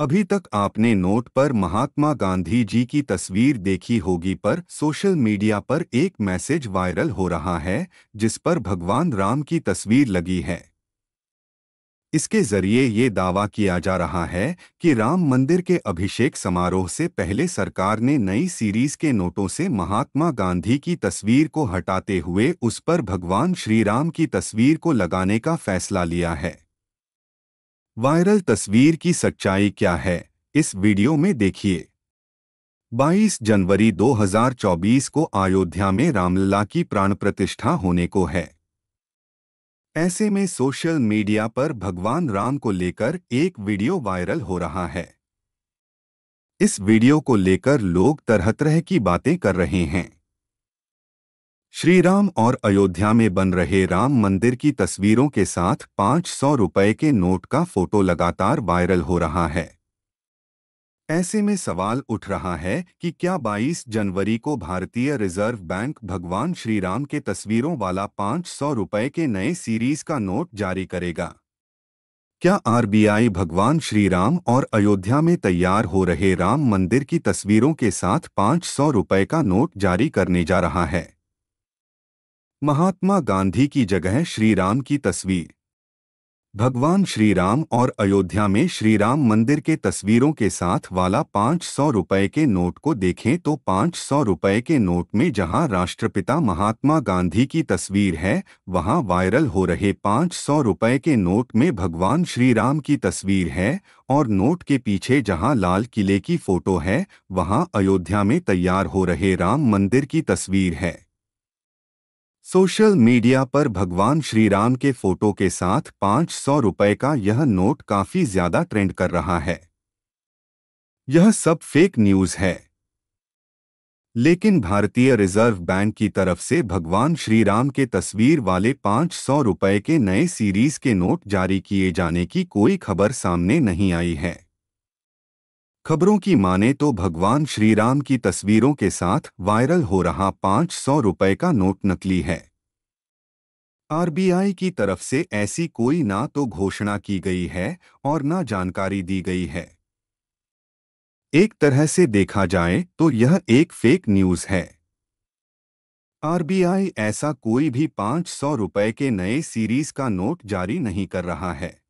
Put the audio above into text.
अभी तक आपने नोट पर महात्मा गांधी जी की तस्वीर देखी होगी पर सोशल मीडिया पर एक मैसेज वायरल हो रहा है जिस पर भगवान राम की तस्वीर लगी है इसके जरिए ये दावा किया जा रहा है कि राम मंदिर के अभिषेक समारोह से पहले सरकार ने नई सीरीज के नोटों से महात्मा गांधी की तस्वीर को हटाते हुए उस पर भगवान श्रीराम की तस्वीर को लगाने का फैसला लिया है वायरल तस्वीर की सच्चाई क्या है इस वीडियो में देखिए 22 जनवरी 2024 को अयोध्या में रामलला की प्राण प्रतिष्ठा होने को है ऐसे में सोशल मीडिया पर भगवान राम को लेकर एक वीडियो वायरल हो रहा है इस वीडियो को लेकर लोग तरह तरह की बातें कर रहे हैं श्री राम और अयोध्या में बन रहे राम मंदिर की तस्वीरों के साथ पाँच सौ रुपये के नोट का फोटो लगातार वायरल हो रहा है ऐसे में सवाल उठ रहा है कि क्या 22 जनवरी को भारतीय रिजर्व बैंक भगवान श्रीराम के तस्वीरों वाला पाँच सौ रुपये के नए सीरीज का नोट जारी करेगा क्या आरबीआई भगवान श्रीराम और अयोध्या में तैयार हो रहे राम मंदिर की तस्वीरों के साथ पाँच सौ रुपये का नोट जारी करने जा रहा है महात्मा गांधी की जगह श्री राम की तस्वीर भगवान श्री राम और अयोध्या में श्री राम मंदिर के तस्वीरों के साथ वाला पाँच सौ रुपये के नोट को देखें तो पाँच सौ रुपये के नोट में जहां राष्ट्रपिता महात्मा गांधी की तस्वीर है वहां वायरल हो रहे पाँच सौ रुपये के नोट में भगवान श्री राम की तस्वीर है और नोट के पीछे जहां लाल किले की फोटो है वहां अयोध्या में तैयार हो रहे राम मंदिर की तस्वीर है सोशल मीडिया पर भगवान श्रीराम के फोटो के साथ पाँच सौ रुपये का यह नोट काफी ज्यादा ट्रेंड कर रहा है यह सब फेक न्यूज है लेकिन भारतीय रिजर्व बैंक की तरफ से भगवान श्रीराम के तस्वीर वाले पाँच सौ रुपये के नए सीरीज के नोट जारी किए जाने की कोई खबर सामने नहीं आई है खबरों की माने तो भगवान श्रीराम की तस्वीरों के साथ वायरल हो रहा पाँच सौ रुपये का नोट नकली है आरबीआई की तरफ से ऐसी कोई ना तो घोषणा की गई है और ना जानकारी दी गई है एक तरह से देखा जाए तो यह एक फेक न्यूज़ है आरबीआई ऐसा कोई भी पाँच सौ रुपये के नए सीरीज का नोट जारी नहीं कर रहा है